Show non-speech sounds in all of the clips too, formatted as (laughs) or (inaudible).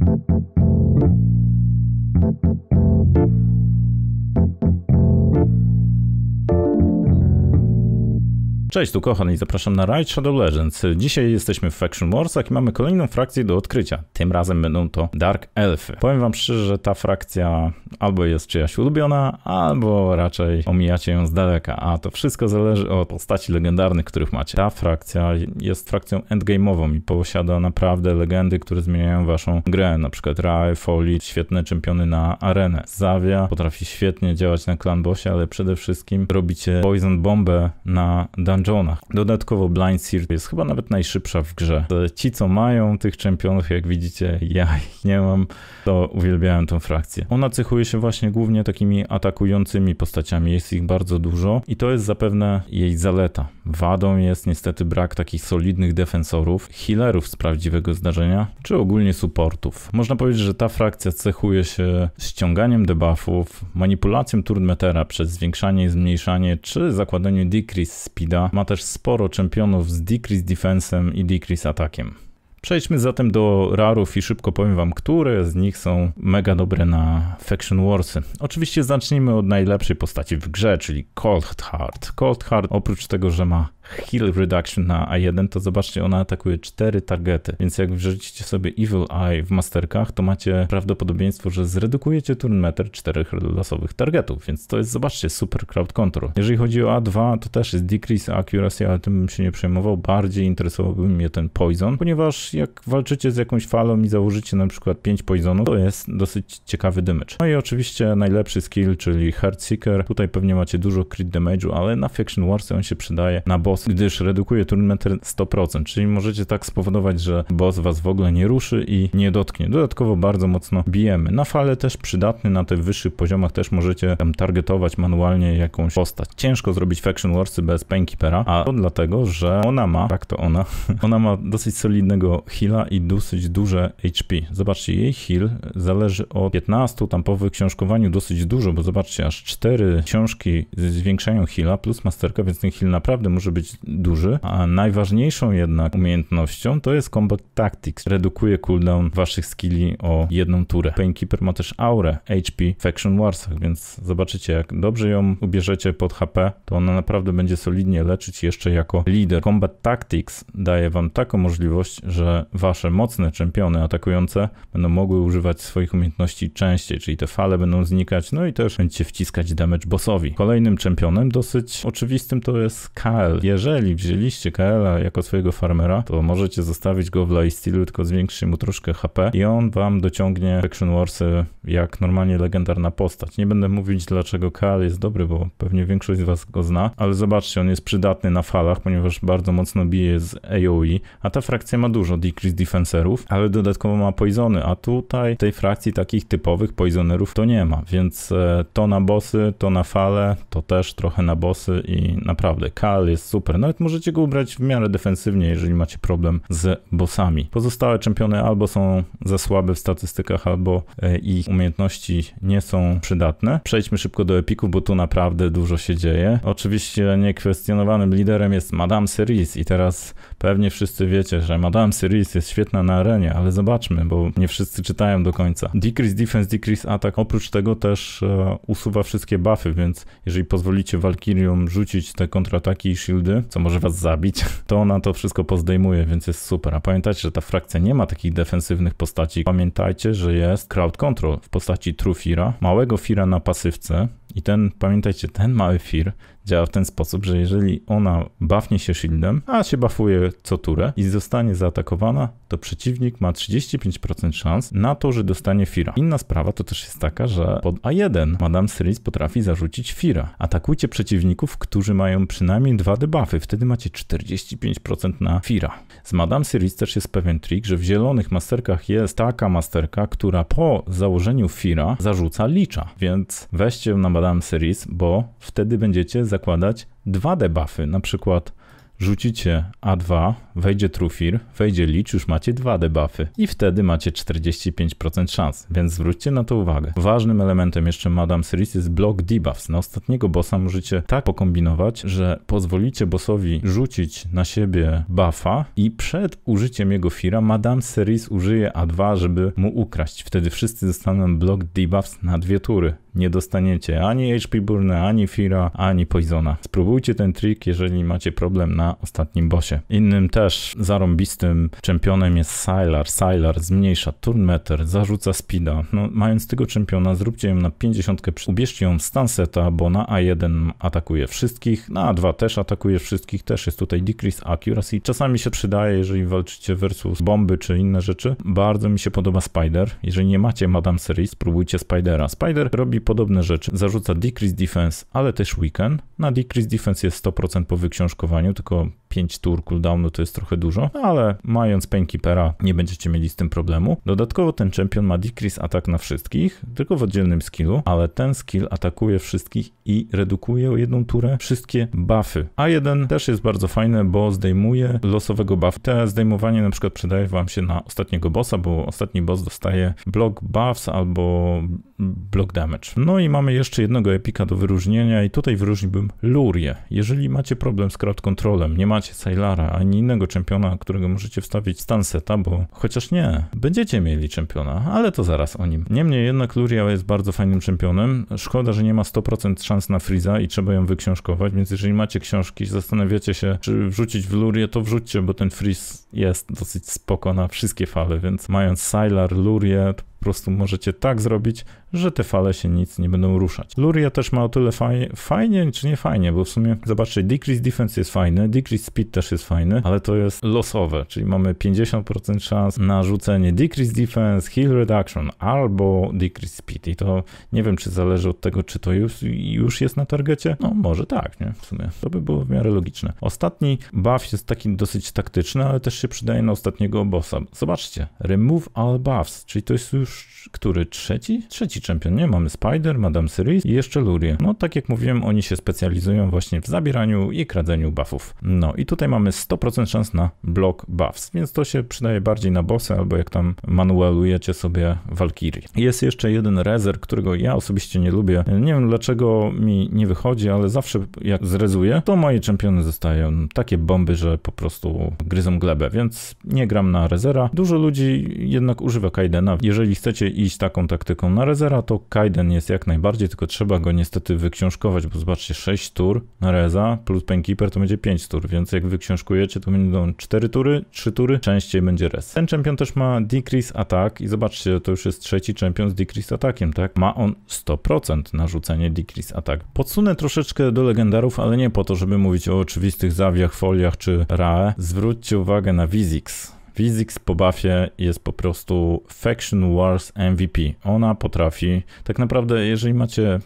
Thank you. Cześć, tu Kochan i zapraszam na Raid Shadow Legends. Dzisiaj jesteśmy w Faction Warsach i mamy kolejną frakcję do odkrycia. Tym razem będą to Dark Elfy. Powiem wam szczerze, że ta frakcja albo jest czyjaś ulubiona, albo raczej omijacie ją z daleka, a to wszystko zależy od postaci legendarnych, których macie. Ta frakcja jest frakcją endgame'ową i posiada naprawdę legendy, które zmieniają waszą grę, na przykład Rai, Foli, świetne czempiony na arenę. Zawia potrafi świetnie działać na klan bossie, ale przede wszystkim robicie poison bombę na dungeon Dodatkowo Blind Search jest chyba nawet najszybsza w grze. E, ci, co mają tych czempionów, jak widzicie, (laughs) ja ich nie mam, to uwielbiają tą frakcję. Ona cechuje się właśnie głównie takimi atakującymi postaciami, jest ich bardzo dużo i to jest zapewne jej zaleta. Wadą jest niestety brak takich solidnych defensorów, healerów z prawdziwego zdarzenia, czy ogólnie supportów. Można powiedzieć, że ta frakcja cechuje się ściąganiem debuffów, manipulacją turnmetera przez zwiększanie i zmniejszanie, czy zakładaniu decrease speeda, ma też sporo czempionów z Decrease Defensem i Decrease Atakiem. Przejdźmy zatem do rarów i szybko powiem wam, które z nich są mega dobre na Faction Warsy. Oczywiście zacznijmy od najlepszej postaci w grze, czyli Cold Hard. Cold Hard oprócz tego, że ma heal Reduction na A1, to zobaczcie, ona atakuje cztery targety, więc jak wrzucicie sobie Evil Eye w masterkach, to macie prawdopodobieństwo, że zredukujecie turn meter czterech losowych targetów, więc to jest, zobaczcie, super crowd control. Jeżeli chodzi o A2, to też jest Decrease Accuracy, ale tym bym się nie przejmował, bardziej interesowałby mnie ten Poison, ponieważ jak walczycie z jakąś falą i założycie na przykład 5 Poisonów, to jest dosyć ciekawy damage. No i oczywiście najlepszy skill, czyli Heartseeker, tutaj pewnie macie dużo crit damage'u, ale na faction Warsy on się przydaje na boss boss, gdyż redukuje turnometer 100%, czyli możecie tak spowodować, że boss was w ogóle nie ruszy i nie dotknie. Dodatkowo bardzo mocno bijemy. Na fale też przydatny, na tych wyższych poziomach też możecie tam targetować manualnie jakąś postać. Ciężko zrobić Faction Warsy bez Painkipera, a to dlatego, że ona ma, tak to ona, (laughs) ona ma dosyć solidnego heala i dosyć duże HP. Zobaczcie, jej heal zależy od 15, tam po wyksiążkowaniu dosyć dużo, bo zobaczcie, aż 4 książki zwiększają heala plus masterka, więc ten heal naprawdę może być dosyć duży, a najważniejszą jednak umiejętnością to jest Combat Tactics. Redukuje cooldown waszych skilli o jedną turę. Painkeeper ma też aurę HP w Faction Warsach, więc zobaczycie jak dobrze ją ubierzecie pod HP, to ona naprawdę będzie solidnie leczyć jeszcze jako lider. Combat Tactics daje wam taką możliwość, że wasze mocne czempiony atakujące będą mogły używać swoich umiejętności częściej, czyli te fale będą znikać, no i też będziecie wciskać damage bossowi. Kolejnym czempionem dosyć oczywistym to jest Kael. Jest jeżeli wzięliście KL-a jako swojego farmera, to możecie zostawić go w Lifestealu, tylko zwiększy mu troszkę HP i on wam dociągnie Action Warsy jak normalnie legendarna postać. Nie będę mówić dlaczego KL jest dobry, bo pewnie większość z was go zna, ale zobaczcie, on jest przydatny na falach, ponieważ bardzo mocno bije z AoE, a ta frakcja ma dużo decrease defenserów, ale dodatkowo ma poizony, a tutaj tej frakcji takich typowych poizonerów to nie ma, więc e, to na bossy, to na fale, to też trochę na bossy i naprawdę KL jest super super. Nawet możecie go ubrać w miarę defensywnie, jeżeli macie problem z bossami. Pozostałe czempiony albo są za słabe w statystykach, albo e, ich umiejętności nie są przydatne. Przejdźmy szybko do epików, bo tu naprawdę dużo się dzieje. Oczywiście niekwestionowanym liderem jest Madame Cerise i teraz Pewnie wszyscy wiecie, że Madame Series jest świetna na arenie, ale zobaczmy, bo nie wszyscy czytają do końca. Decrease Defense, Decrease Attack. Oprócz tego też e, usuwa wszystkie buffy, więc jeżeli pozwolicie Valkyrium rzucić te kontrataki i shieldy, co może was zabić, (laughs) to ona to wszystko pozdejmuje, więc jest super. A pamiętajcie, że ta frakcja nie ma takich defensywnych postaci. Pamiętajcie, że jest crowd control w postaci True Fira, małego Fira na pasywce, i ten, pamiętajcie, ten mały fir działa w ten sposób, że jeżeli ona bafnie się shieldem, a się bafuje co turę i zostanie zaatakowana, to przeciwnik ma 35% szans na to, że dostanie fira. Inna sprawa to też jest taka, że pod A1 Madame Series potrafi zarzucić fira. Atakujcie przeciwników, którzy mają przynajmniej dwa debuffy, wtedy macie 45% na fira. Z Madame Series też jest pewien trik, że w zielonych masterkach jest taka masterka, która po założeniu fira zarzuca licza, więc weźcie na Madame Alarm Series, bo wtedy będziecie zakładać dwa debuffy, na przykład rzucicie A2 wejdzie Trufir, wejdzie licz już macie dwa debuffy i wtedy macie 45% szans, więc zwróćcie na to uwagę. Ważnym elementem jeszcze Madame Series jest block debuffs. Na ostatniego bossa możecie tak pokombinować, że pozwolicie bossowi rzucić na siebie buffa i przed użyciem jego Fira Madame Series użyje A2, żeby mu ukraść. Wtedy wszyscy dostaną block debuffs na dwie tury. Nie dostaniecie ani HP Burna, ani Fira, ani Poisona. Spróbujcie ten trik, jeżeli macie problem na ostatnim bossie. Innym też też zarąbistym czempionem jest Sylar. Sylar zmniejsza turnmeter, zarzuca speeda. No, mając tego czempiona, zróbcie ją na 50, ubierzcie ją w seta, bo na A1 atakuje wszystkich, na A2 też atakuje wszystkich, też jest tutaj decrease accuracy. Czasami się przydaje, jeżeli walczycie versus bomby czy inne rzeczy. Bardzo mi się podoba Spider. Jeżeli nie macie Madame Series, spróbujcie Spidera. Spider robi podobne rzeczy. Zarzuca decrease defense, ale też weekend. Na decrease defense jest 100% po wyksiążkowaniu, tylko 5 tur cooldownu to jest trochę dużo, no ale mając Painkipera nie będziecie mieli z tym problemu. Dodatkowo ten champion ma decrease atak na wszystkich, tylko w oddzielnym skillu, ale ten skill atakuje wszystkich i redukuje o jedną turę wszystkie buffy. a jeden też jest bardzo fajny, bo zdejmuje losowego buff. Te zdejmowanie na przykład przydaje wam się na ostatniego bossa, bo ostatni boss dostaje block buffs albo block damage. No i mamy jeszcze jednego epika do wyróżnienia i tutaj wyróżniłbym Lurię. Jeżeli macie problem z crowd controlem, nie macie macie Sailara, ani innego czempiona, którego możecie wstawić seta, bo chociaż nie, będziecie mieli czempiona, ale to zaraz o nim. Niemniej jednak Luria jest bardzo fajnym czempionem. Szkoda, że nie ma 100% szans na Freeza i trzeba ją wyksiążkować, więc jeżeli macie książki, zastanawiacie się, czy wrzucić w Lurię, to wrzućcie, bo ten Freeze jest dosyć spoko na wszystkie fale, więc mając Sailar, Lurię, prostu możecie tak zrobić, że te fale się nic nie będą ruszać. Luria też ma o tyle fajnie, fajnie czy nie fajnie, bo w sumie zobaczcie, decrease defense jest fajny, decrease speed też jest fajny, ale to jest losowe, czyli mamy 50% szans na rzucenie decrease defense, heal reduction albo decrease speed i to nie wiem, czy zależy od tego, czy to już, już jest na targecie. No może tak, nie? W sumie to by było w miarę logiczne. Ostatni buff jest taki dosyć taktyczny, ale też się przydaje na ostatniego bossa. Zobaczcie, remove all buffs, czyli to jest już który trzeci? Trzeci czempion, nie? Mamy Spider, Madame Series i jeszcze Lurie. No tak jak mówiłem, oni się specjalizują właśnie w zabieraniu i kradzeniu buffów. No i tutaj mamy 100% szans na block buffs, więc to się przydaje bardziej na bossy albo jak tam manualujecie sobie Valkyrie. Jest jeszcze jeden rezer, którego ja osobiście nie lubię. Nie wiem dlaczego mi nie wychodzi, ale zawsze jak zrezuję, to moje czempiony zostają takie bomby, że po prostu gryzą glebę, więc nie gram na rezera. Dużo ludzi jednak używa Kaidena. Jeżeli chcecie iść taką taktyką na rezera, to Kaiden jest jak najbardziej, tylko trzeba go niestety wyksiążkować, bo zobaczcie, 6 tur na reza plus Penkeeper to będzie 5 tur, więc jak wyksiążkujecie to będą 4 tury, 3 tury, częściej będzie rez. Ten champion też ma decrease attack i zobaczcie, to już jest trzeci champion z decrease attackiem, tak? Ma on 100% na rzucenie decrease attack. Podsunę troszeczkę do legendarów, ale nie po to, żeby mówić o oczywistych zawiach, foliach czy rae. Zwróćcie uwagę na Vizix. Vizix po buffie jest po prostu Faction Wars MVP. Ona potrafi, tak naprawdę jeżeli macie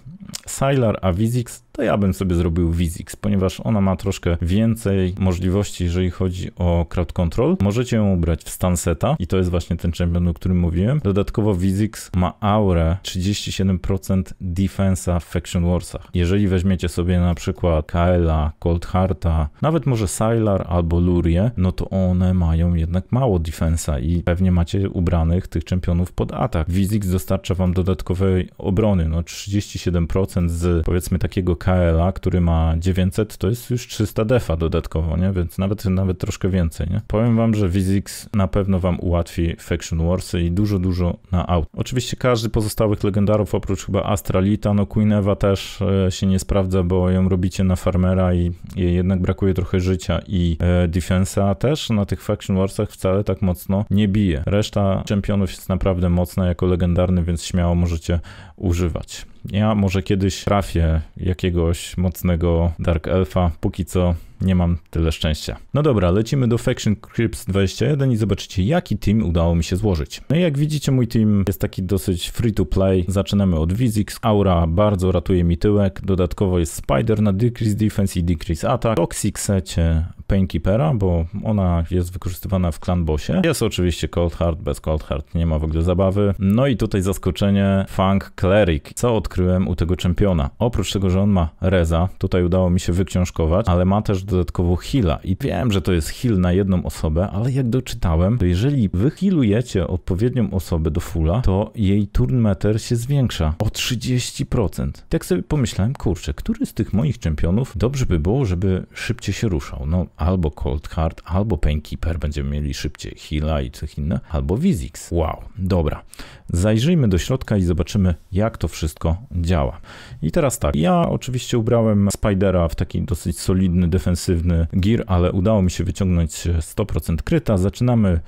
Sylar, a Vizix to ja bym sobie zrobił Wizix, ponieważ ona ma troszkę więcej możliwości, jeżeli chodzi o crowd control. Możecie ją ubrać w stan seta i to jest właśnie ten champion, o którym mówiłem. Dodatkowo Wizix ma aurę 37% defensa w Faction Warsach. Jeżeli weźmiecie sobie na przykład Kaela, Coldhearta, nawet może Sylar albo Lurie, no to one mają jednak mało defensa i pewnie macie ubranych tych czempionów pod atak. Wizix dostarcza wam dodatkowej obrony, no 37% z powiedzmy takiego KL-a, który ma 900, to jest już 300 defa dodatkowo, nie? Więc nawet, nawet troszkę więcej, nie? Powiem wam, że Vizix na pewno wam ułatwi Faction Warsy i dużo, dużo na aut. Oczywiście każdy pozostałych legendarów, oprócz chyba Astralita, no Queen Eva też e, się nie sprawdza, bo ją robicie na farmera i jej jednak brakuje trochę życia i e, defensa też na tych Faction Warsach wcale tak mocno nie bije. Reszta czempionów jest naprawdę mocna jako legendarny, więc śmiało możecie używać. Ja może kiedyś trafię jakiegoś mocnego Dark Elfa, póki co nie mam tyle szczęścia. No dobra, lecimy do Faction Crips 21 i zobaczycie jaki team udało mi się złożyć. No i jak widzicie mój team jest taki dosyć free to play. Zaczynamy od Vizix, Aura bardzo ratuje mi tyłek, dodatkowo jest Spider na Decrease Defense i Decrease Attack, Toxic secie, Painkeepera, bo ona jest wykorzystywana w Clanbossie. Jest oczywiście Cold Heart, bez Cold Heart nie ma w ogóle zabawy. No i tutaj zaskoczenie Funk Cleric, co odkryłem u tego czempiona. Oprócz tego, że on ma Reza, tutaj udało mi się wyksiążkować, ale ma też dodatkowo Hila i wiem, że to jest Heal na jedną osobę, ale jak doczytałem, to jeżeli wyhilujecie odpowiednią osobę do fulla, to jej turn meter się zwiększa o 30%. Tak sobie pomyślałem, kurczę, który z tych moich czempionów dobrze by było, żeby szybciej się ruszał. No, albo Cold Card, albo Painkeeper, będziemy mieli szybciej Hila i coś inne, albo Vizix. Wow, dobra. Zajrzyjmy do środka i zobaczymy, jak to wszystko działa. I teraz tak, ja oczywiście ubrałem Spidera w taki dosyć solidny, defensywny gear, ale udało mi się wyciągnąć 100% kryta. Zaczynamy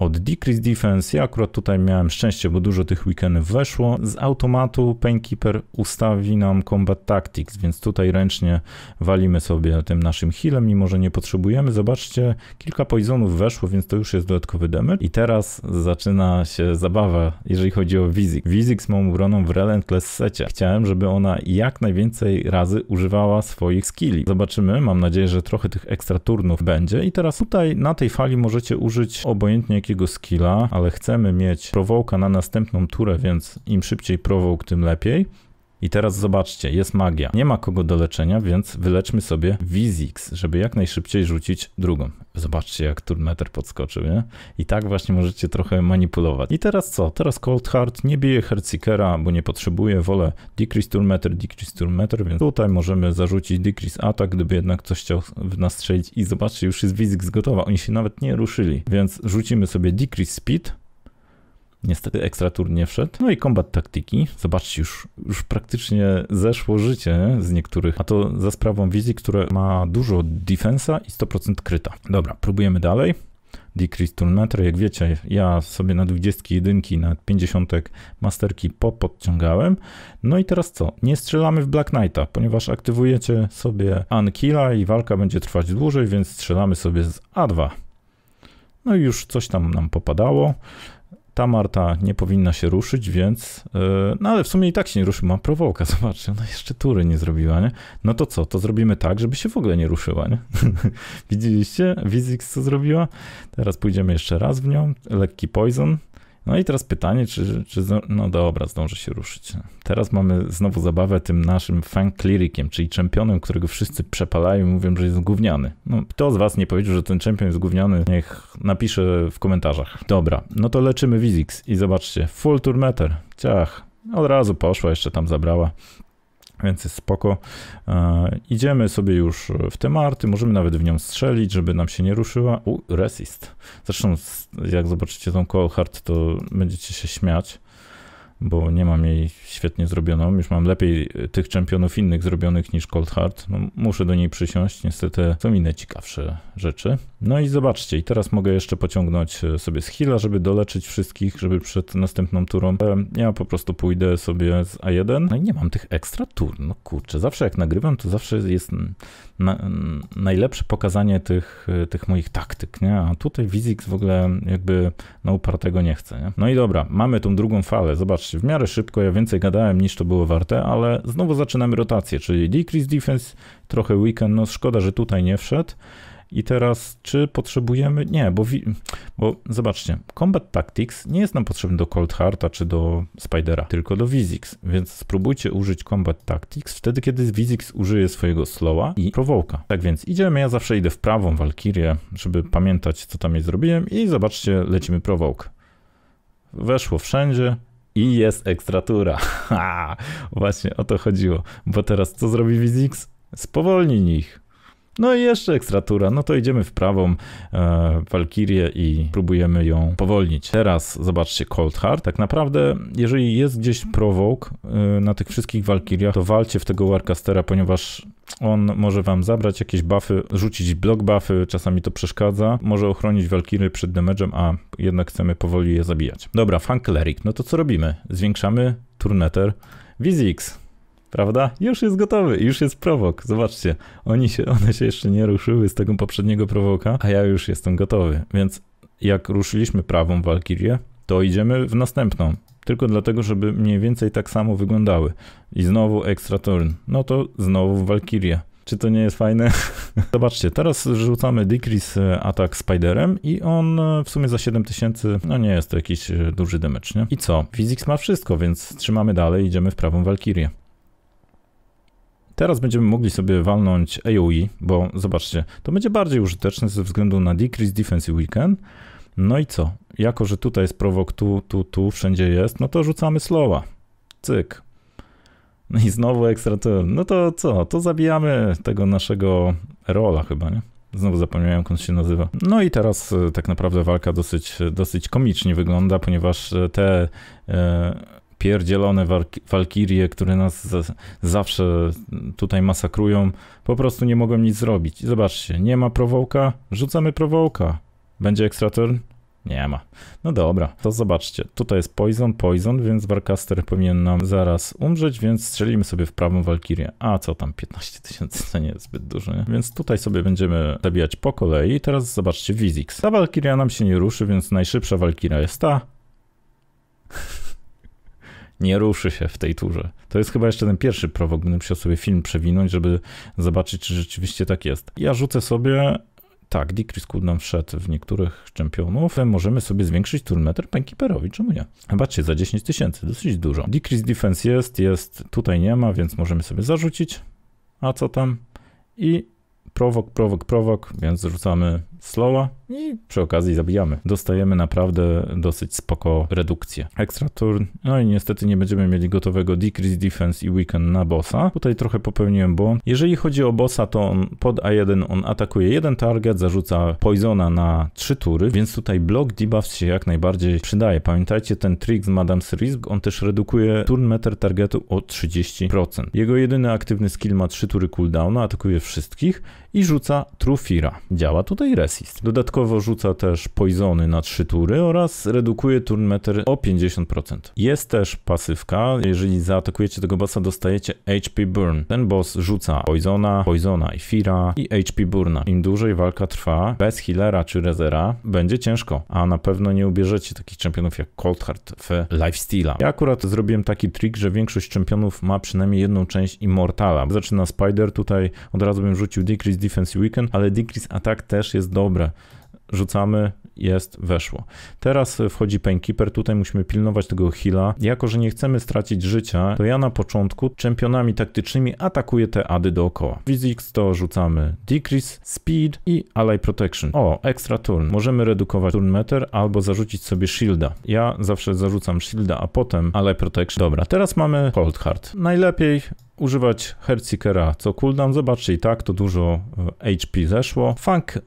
od Decrease Defense. Ja akurat tutaj miałem szczęście, bo dużo tych weekendów weszło. Z automatu Painkeeper ustawi nam Combat Tactics, więc tutaj ręcznie walimy sobie tym naszym healem, mimo że nie potrzebujemy. Zobaczcie, kilka poisonów weszło, więc to już jest dodatkowy damage. I teraz zaczyna się zabawa, jeżeli chodzi o Wizik. Wizik z moją obroną w Relentless secie. Chciałem, żeby ona jak najwięcej razy używała swoich skilli. Zobaczymy, mam nadzieję, że trochę tych ekstra turnów będzie. I teraz tutaj na tej fali możecie użyć obojętnie takiego skilla, ale chcemy mieć prowołka na następną turę, więc im szybciej prowołk, tym lepiej, i teraz zobaczcie, jest magia. Nie ma kogo do leczenia, więc wyleczmy sobie Vizix, żeby jak najszybciej rzucić drugą. Zobaczcie, jak turmeter podskoczył, nie? I tak właśnie możecie trochę manipulować. I teraz co? Teraz Cold Heart nie bije Hercikera, bo nie potrzebuje. Wolę Decrease Turmeter, Decrease Turmeter, więc tutaj możemy zarzucić Decrease Attack, gdyby jednak coś chciał w nas strzelić. I zobaczcie, już jest Vizix gotowa. Oni się nawet nie ruszyli, więc rzucimy sobie Decrease Speed Niestety ekstra nie wszedł. No i kombat taktyki. Zobaczcie, już, już praktycznie zeszło życie z niektórych. A to za sprawą wizji, która ma dużo defensa i 100% kryta. Dobra, próbujemy dalej. Decrease Toolmeter, jak wiecie, ja sobie na 21, na 50 masterki popodciągałem. No i teraz co? Nie strzelamy w Black Knighta, ponieważ aktywujecie sobie Unkilla i walka będzie trwać dłużej, więc strzelamy sobie z A2. No i już coś tam nam popadało ta Marta nie powinna się ruszyć, więc. E, no ale w sumie i tak się nie ruszy. Ma prowoka, (laughs) zobaczcie, ona jeszcze tury nie zrobiła, nie? No to co? To zrobimy tak, żeby się w ogóle nie ruszyła, nie? (laughs) Widzieliście? Wizix co zrobiła? Teraz pójdziemy jeszcze raz w nią. Lekki poison. No i teraz pytanie, czy, czy no dobra, zdążę się ruszyć. Teraz mamy znowu zabawę tym naszym fan clerikiem, czyli czempionem, którego wszyscy przepalają i mówią, że jest gówniany. No, kto z was nie powiedział, że ten czempion jest gówniany, niech napisze w komentarzach. Dobra, no to leczymy Wizix i zobaczcie, full tour meter, ciach, od razu poszła, jeszcze tam zabrała więc jest spoko. E, idziemy sobie już w te marty, możemy nawet w nią strzelić, żeby nam się nie ruszyła. U, resist. Zresztą jak zobaczycie tą cold hard, to będziecie się śmiać bo nie mam jej świetnie zrobioną. Już mam lepiej e, tych czempionów innych zrobionych niż Cold Heart. No, muszę do niej przysiąść, niestety są inne ciekawsze rzeczy. No i zobaczcie, i teraz mogę jeszcze pociągnąć e, sobie z Hila, żeby doleczyć wszystkich, żeby przed następną turą. E, ja po prostu pójdę sobie z A1. No i nie mam tych ekstra tur. No kurczę, zawsze jak nagrywam, to zawsze jest na, najlepsze pokazanie tych, tych moich taktyk, nie? A tutaj Wizix w ogóle jakby na upartego nie chce, nie? No i dobra, mamy tą drugą falę, zobaczcie w miarę szybko, ja więcej gadałem niż to było warte, ale znowu zaczynamy rotację, czyli decrease defense, trochę weekend, no szkoda, że tutaj nie wszedł. I teraz, czy potrzebujemy? Nie, bo, bo zobaczcie, Combat Tactics nie jest nam potrzebny do Cold harta czy do Spidera, tylko do Vizix, więc spróbujcie użyć Combat Tactics wtedy, kiedy Vizix użyje swojego slowa i prowołka. Tak więc idziemy, ja zawsze idę w prawą Walkirię, żeby pamiętać, co tam jej zrobiłem i zobaczcie, lecimy prowołk. Weszło wszędzie, i jest ekstratura. (laughs) Ha, właśnie o to chodziło. Bo teraz co zrobi Wizix? Spowolni ich. No i jeszcze ekstratura, no to idziemy w prawą e, Walkirię i próbujemy ją powolnić. Teraz zobaczcie Cold Hard. Tak naprawdę, jeżeli jest gdzieś prowok e, na tych wszystkich Walkiriach, to walcie w tego Warcastera, ponieważ on może wam zabrać jakieś buffy, rzucić block buffy, czasami to przeszkadza. Może ochronić Walkiry przed damage'em, a jednak chcemy powoli je zabijać. Dobra, Funk Cleric, no to co robimy? Zwiększamy turneter Vizix. Prawda? Już jest gotowy, już jest prowok. Zobaczcie, oni się, (laughs) one się jeszcze nie ruszyły z tego poprzedniego prowoka, a ja już jestem gotowy. Więc jak ruszyliśmy prawą Walkirię, to idziemy w następną. Tylko dlatego, żeby mniej więcej tak samo wyglądały. I znowu ekstra turn. No to znowu Walkiria. Czy to nie jest fajne? (laughs) Zobaczcie, teraz rzucamy Decrease atak Spiderem i on e, w sumie za 7000, no nie jest to jakiś e, duży damage, nie? I co? Physics ma wszystko, więc trzymamy dalej, idziemy w prawą Walkirię. Teraz będziemy mogli sobie walnąć AOE, bo zobaczcie, to będzie bardziej użyteczne ze względu na Decrease Defense Weekend. No i co? Jako, że tutaj jest prowok, tu, tu, tu, wszędzie jest, no to rzucamy slowa. Cyk. No i znowu ekstra turn. No to co? To zabijamy tego naszego rola chyba, nie? Znowu zapomniałem, jak on się nazywa. No i teraz e, tak naprawdę walka dosyć, dosyć komicznie wygląda, ponieważ e, te... E, pierdzielone walkirie, które nas zawsze tutaj masakrują, po prostu nie mogłem nic zrobić. I zobaczcie, nie ma prowołka, rzucamy prowołka. Będzie ekstra turn? Nie ma. No dobra, to zobaczcie. Tutaj jest Poison, Poison, więc Warcaster powinien nam zaraz umrzeć, więc strzelimy sobie w prawą Walkirię. A co tam, 15 tysięcy to nie jest zbyt dużo, nie? Więc tutaj sobie będziemy zabijać po kolei. Teraz zobaczcie Vizix. Ta Walkiria nam się nie ruszy, więc najszybsza Walkiria jest ta nie ruszy się w tej turze. To jest chyba jeszcze ten pierwszy prowok, gdybym musiał sobie film przewinąć, żeby zobaczyć, czy rzeczywiście tak jest. Ja rzucę sobie tak, Decrease nam wszedł w niektórych czempionów. Możemy sobie zwiększyć turmeter Penkeeperowi, czemu nie? Zobaczcie, za 10 tysięcy, dosyć dużo. Decrease Defense jest, jest, tutaj nie ma, więc możemy sobie zarzucić. A co tam? I prowok, prowok, prowok, więc zrzucamy slowa i przy okazji zabijamy. Dostajemy naprawdę dosyć spoko redukcję. Extra turn, no i niestety nie będziemy mieli gotowego decrease defense i weekend na bossa. Tutaj trochę popełniłem błąd. Jeżeli chodzi o bossa, to on pod A1 on atakuje jeden target, zarzuca poisona na trzy tury, więc tutaj block debuffs się jak najbardziej przydaje. Pamiętajcie ten trick z Madame Risk, on też redukuje turn meter targetu o 30%. Jego jedyny aktywny skill ma trzy tury cooldownu, atakuje wszystkich i rzuca Trufira. Działa tutaj res. Resist. Dodatkowo rzuca też Poisony na 3 tury oraz redukuje turn meter o 50%. Jest też pasywka, jeżeli zaatakujecie tego bossa dostajecie HP Burn. Ten boss rzuca Poisona, Poisona i Fira i HP Burna. Im dłużej walka trwa, bez healera czy rezera, będzie ciężko, a na pewno nie ubierzecie takich czempionów jak Coldheart w Lifesteala. Ja akurat zrobiłem taki trik, że większość czempionów ma przynajmniej jedną część Immortala. Zaczyna Spider, tutaj od razu bym rzucił Decrease Defense weaken, ale Decrease Attack też jest dobre, rzucamy, jest, weszło. Teraz e, wchodzi Painkeeper, tutaj musimy pilnować tego heala. Jako, że nie chcemy stracić życia, to ja na początku czempionami taktycznymi atakuję te ady dookoła. Physics to rzucamy Decrease, Speed i Ally Protection. O, extra turn. Możemy redukować turn meter albo zarzucić sobie shielda. Ja zawsze zarzucam shielda, a potem Ally Protection. Dobra, teraz mamy Hold Hard. Najlepiej używać Herziker'a. co cooldown. Zobaczcie, i tak to dużo e, HP zeszło. Funk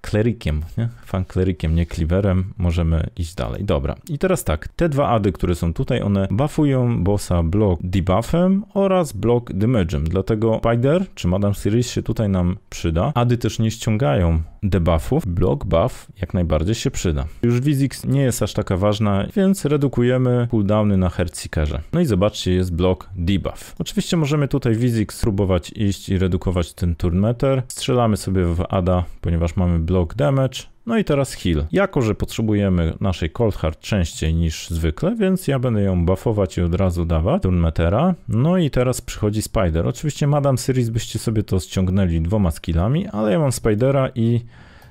klerykiem, nie? fan klerykiem, nie cleaverem, możemy iść dalej. Dobra, i teraz tak, te dwa ady, które są tutaj, one buffują bossa block debuffem oraz block damage'em, dlatego Spider czy Madam Series się tutaj nam przyda. Ady też nie ściągają debuffów, block buff jak najbardziej się przyda. Już Wizix nie jest aż taka ważna, więc redukujemy cooldowny na Herzikerze. No i zobaczcie, jest block debuff. Oczywiście możemy tutaj Wizix spróbować iść i redukować ten turnmeter. Strzelamy sobie w ada, ponieważ mamy block damage. No i teraz heal. Jako, że potrzebujemy naszej cold heart częściej niż zwykle, więc ja będę ją buffować i od razu dawać Turnmetera. No i teraz przychodzi Spider. Oczywiście Madam Series byście sobie to ściągnęli dwoma skillami, ale ja mam Spidera i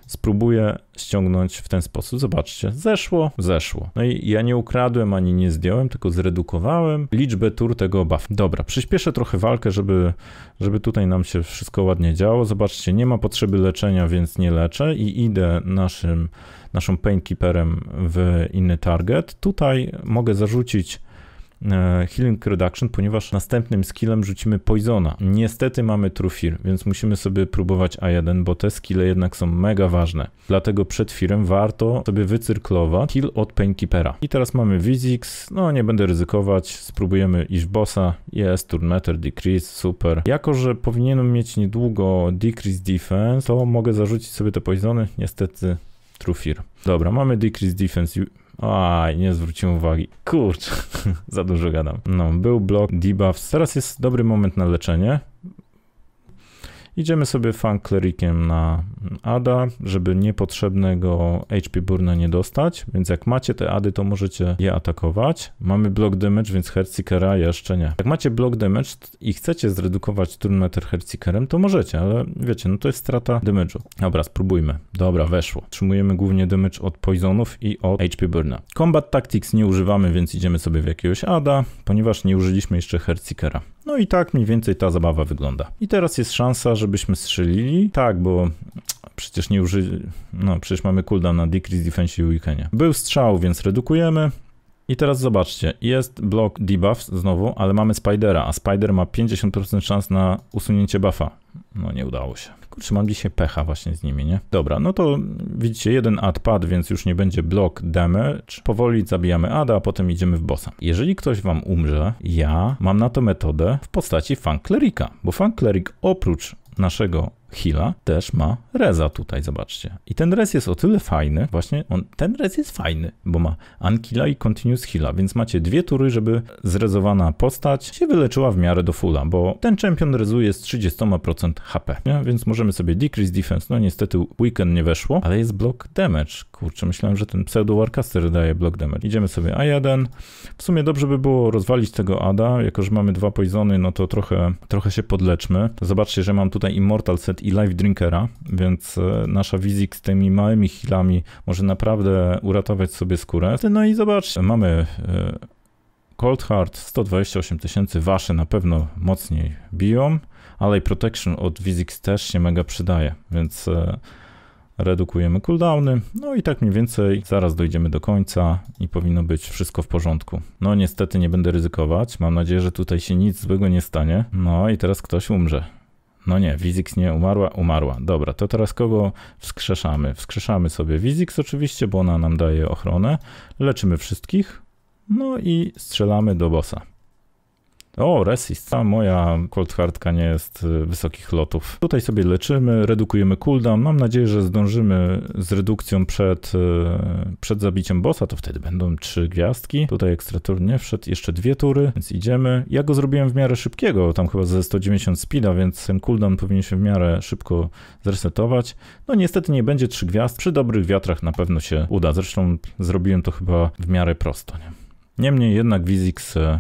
spróbuję ściągnąć w ten sposób. Zobaczcie, zeszło, zeszło. No i ja nie ukradłem ani nie zdjąłem, tylko zredukowałem liczbę tur tego buff. Dobra, przyspieszę trochę walkę, żeby, żeby tutaj nam się wszystko ładnie działo. Zobaczcie, nie ma potrzeby leczenia, więc nie leczę i idę naszym, naszą Painkeeperem w inny target. Tutaj mogę zarzucić E, Healing Reduction, ponieważ następnym skillem rzucimy Poisona. Niestety mamy True Fear, więc musimy sobie próbować A1, bo te skille jednak są mega ważne. Dlatego przed firmem warto sobie wycyrklować heal od Painkipera. I teraz mamy Vizix, no nie będę ryzykować, spróbujemy iść bossa. Jest, turn meter, decrease, super. Jako, że powinienem mieć niedługo decrease defense, to mogę zarzucić sobie te Poisony, niestety True Fear. Dobra, mamy decrease defense Aj, nie zwróciłem uwagi. Kurcz, (laughs) za dużo gadam. No, był blok, debuffs. Teraz jest dobry moment na leczenie. Idziemy sobie Funk Clerikiem na Ada, żeby niepotrzebnego HP Burna nie dostać, więc jak macie te Ady, to możecie je atakować. Mamy Block Damage, więc Hercikera jeszcze nie. Jak macie Block Damage i chcecie zredukować Turnmeter Hercikerem, to możecie, ale wiecie, no to jest strata damage'u. Dobra, spróbujmy. Dobra, weszło. Otrzymujemy głównie damage od Poisonów i od HP Burna. Combat Tactics nie używamy, więc idziemy sobie w jakiegoś Ada, ponieważ nie użyliśmy jeszcze Hercikera. No i tak mniej więcej ta zabawa wygląda. I teraz jest szansa, żebyśmy strzelili. Tak, bo przecież nie użyli. No, przecież mamy cooldown na Decrease Defense i Był strzał, więc redukujemy. I teraz zobaczcie, jest blok debuff znowu, ale mamy Spidera, a Spider ma 50% szans na usunięcie buffa. No nie udało się. Kurczę, mam dzisiaj pecha właśnie z nimi, nie? Dobra, no to widzicie, jeden ad pad, więc już nie będzie block damage. Powoli zabijamy ada, a potem idziemy w bossa. Jeżeli ktoś wam umrze, ja mam na to metodę w postaci Funk bo Funk oprócz naszego Hila też ma reza tutaj, zobaczcie. I ten rez jest o tyle fajny, właśnie on, ten rez jest fajny, bo ma Ankila i Continuous Hila, więc macie dwie tury, żeby zrezowana postać się wyleczyła w miarę do fulla, bo ten champion rezuje z 30% HP, nie? więc możemy sobie Decrease Defense, no niestety Weekend nie weszło, ale jest block damage, kurczę, myślałem, że ten pseudo Warcaster daje block damage. Idziemy sobie A1, w sumie dobrze by było rozwalić tego Ada, jako że mamy dwa poisony, no to trochę, trochę się podleczmy. To zobaczcie, że mam tutaj Immortal Set i Live Drinkera, więc e, nasza wizik z tymi małymi chwilami może naprawdę uratować sobie skórę. No i zobacz, mamy e, Cold Hard 128 tysięcy, wasze na pewno mocniej biją, ale i Protection od Vizix też się mega przydaje, więc e, redukujemy cooldowny, no i tak mniej więcej zaraz dojdziemy do końca i powinno być wszystko w porządku. No niestety nie będę ryzykować, mam nadzieję, że tutaj się nic złego nie stanie, no i teraz ktoś umrze. No nie, Wizix nie umarła, umarła. Dobra, to teraz kogo wskrzeszamy? Wskrzeszamy sobie Wizix oczywiście, bo ona nam daje ochronę. Leczymy wszystkich. No i strzelamy do bossa. O, resist. Ta moja cold hardka nie jest y, wysokich lotów. Tutaj sobie leczymy, redukujemy cooldown. Mam nadzieję, że zdążymy z redukcją przed, y, przed zabiciem bossa, to wtedy będą trzy gwiazdki. Tutaj ekstrator nie wszedł, jeszcze dwie tury, więc idziemy. Ja go zrobiłem w miarę szybkiego, tam chyba ze 190 speeda, więc ten cooldown powinien się w miarę szybko zresetować. No niestety nie będzie trzy gwiazd, przy dobrych wiatrach na pewno się uda. Zresztą zrobiłem to chyba w miarę prosto, nie? Niemniej jednak Vizix y,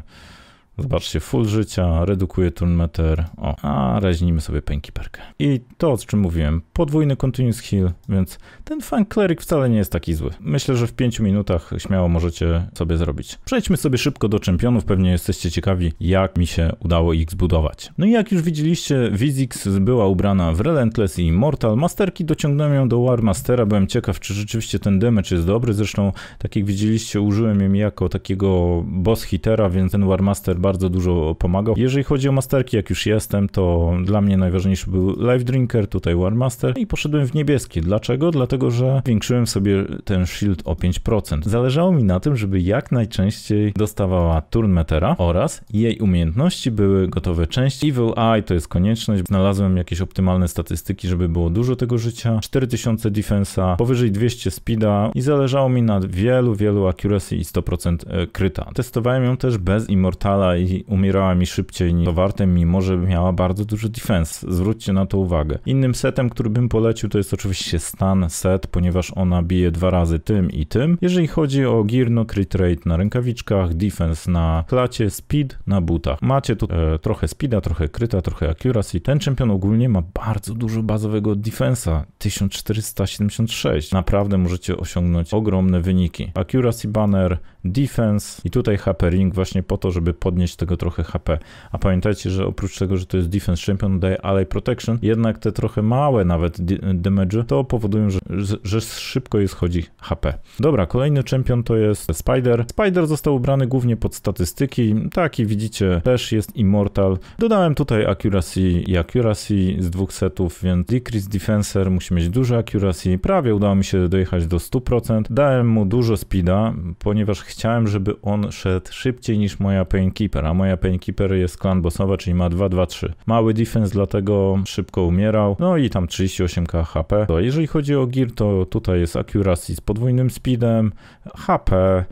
Zobaczcie, full życia, redukuje turnmeter, o, a raźnimy sobie pękiperkę. I to, o czym mówiłem, podwójny continuous heal, więc ten fan cleric wcale nie jest taki zły. Myślę, że w 5 minutach śmiało możecie sobie zrobić. Przejdźmy sobie szybko do czempionów, pewnie jesteście ciekawi, jak mi się udało ich zbudować. No i jak już widzieliście, Vizix była ubrana w Relentless i Immortal, masterki dociągnąłem ją do War Mastera, byłem ciekaw, czy rzeczywiście ten damage jest dobry, zresztą tak jak widzieliście, użyłem ją jako takiego boss hitera, więc ten War Master bardzo dużo pomagał. Jeżeli chodzi o masterki, jak już jestem, to dla mnie najważniejszy był Live Drinker, tutaj War Master i poszedłem w niebieskie. Dlaczego? Dlatego, że zwiększyłem sobie ten shield o 5%. Zależało mi na tym, żeby jak najczęściej dostawała Turnmetera oraz jej umiejętności były gotowe części. Evil Eye to jest konieczność. Znalazłem jakieś optymalne statystyki, żeby było dużo tego życia. 4000 defensa, powyżej 200 speeda i zależało mi na wielu, wielu accuracy i 100% e, kryta. Testowałem ją też bez Immortala i umierała mi szybciej niż Wartem, mimo że miała bardzo dużo defense. Zwróćcie na to uwagę. Innym setem, który bym polecił, to jest oczywiście stan set, ponieważ ona bije dwa razy tym i tym. Jeżeli chodzi o no crit rate na rękawiczkach, defense na klacie, speed na butach. Macie tu e, trochę speeda, trochę kryta, trochę accuracy. Ten czempion ogólnie ma bardzo dużo bazowego defensa, 1476. Naprawdę możecie osiągnąć ogromne wyniki. Accuracy banner, defense i tutaj HP ring właśnie po to, żeby podnieść tego trochę HP. A pamiętajcie, że oprócz tego, że to jest defense champion, daje ally protection, jednak te trochę małe nawet damage to powodują, że, że szybko jest chodzi HP. Dobra, kolejny champion to jest Spider. Spider został ubrany głównie pod statystyki, taki widzicie też jest Immortal. Dodałem tutaj accuracy i accuracy z dwóch setów, więc decrease defenser musi mieć dużo accuracy, prawie udało mi się dojechać do 100%. Dałem mu dużo speeda, ponieważ chciałem, żeby on szedł szybciej niż moja Painkeeper, a moja Painkeeper jest klan bossowa, czyli ma 2-2-3. Mały defense, dlatego szybko umierał, no i tam 38k HP. To jeżeli chodzi o gear, to tutaj jest accuracy z podwójnym speedem, HP,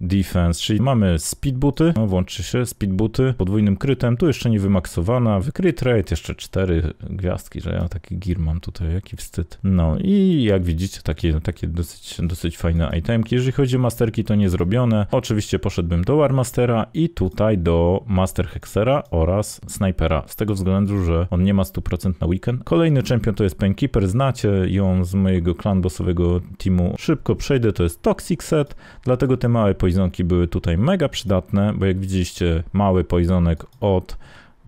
Defense, czyli mamy booty, no włączy się booty podwójnym krytem, tu jeszcze nie wymaksowana, wykryt rate, jeszcze cztery gwiazdki, że ja taki gear mam tutaj, jaki wstyd. No i jak widzicie, takie, takie dosyć, dosyć fajne itemki. Jeżeli chodzi o masterki, to nie zrobione. Oczywiście poszedłbym do Warmastera i tutaj do Master Hexera oraz Snipera, z tego względu, że on nie ma 100% na weekend. Kolejny champion to jest Painkeeper, znacie ją z mojego klan bossowego teamu. Szybko przejdę, to jest Toxic Set, dlatego te małe poziomie poizonki były tutaj mega przydatne, bo jak widzieliście, mały poizonek od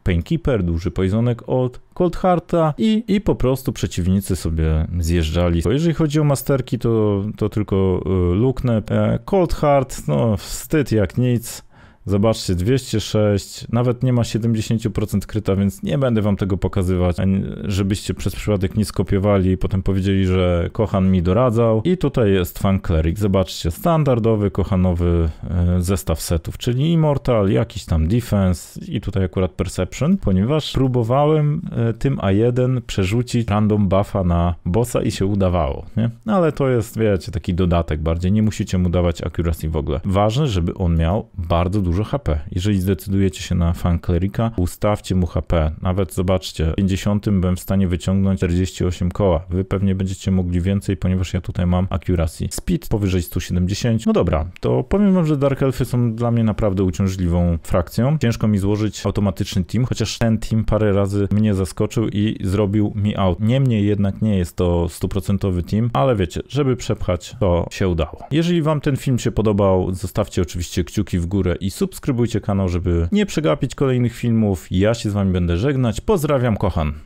Painkeeper, duży poizonek od Cold Hearta i, i po prostu przeciwnicy sobie zjeżdżali. Bo jeżeli chodzi o masterki, to, to tylko y, luknę. E, Cold Heart, no wstyd jak nic. Zobaczcie, 206, nawet nie ma 70% kryta, więc nie będę wam tego pokazywać, żebyście przez przypadek nie skopiowali i potem powiedzieli, że Kochan mi doradzał. I tutaj jest Fan Cleric, zobaczcie, standardowy, kochanowy e, zestaw setów, czyli Immortal, jakiś tam Defense i tutaj akurat Perception, ponieważ próbowałem e, tym A1 przerzucić random buffa na bossa i się udawało, nie? No, ale to jest, wiecie, taki dodatek bardziej, nie musicie mu dawać accuracy w ogóle. Ważne, żeby on miał bardzo dużo dużo HP. Jeżeli zdecydujecie się na fan clerica, ustawcie mu HP. Nawet zobaczcie, w 50 byłem w stanie wyciągnąć 48 koła. Wy pewnie będziecie mogli więcej, ponieważ ja tutaj mam akuracji. Speed powyżej 170. No dobra, to powiem wam, że Dark Elfy są dla mnie naprawdę uciążliwą frakcją. Ciężko mi złożyć automatyczny team, chociaż ten team parę razy mnie zaskoczył i zrobił mi out. Niemniej jednak nie jest to 100% team, ale wiecie, żeby przepchać, to się udało. Jeżeli wam ten film się podobał, zostawcie oczywiście kciuki w górę i sub subskrybujcie kanał, żeby nie przegapić kolejnych filmów. Ja się z wami będę żegnać. Pozdrawiam, kocham.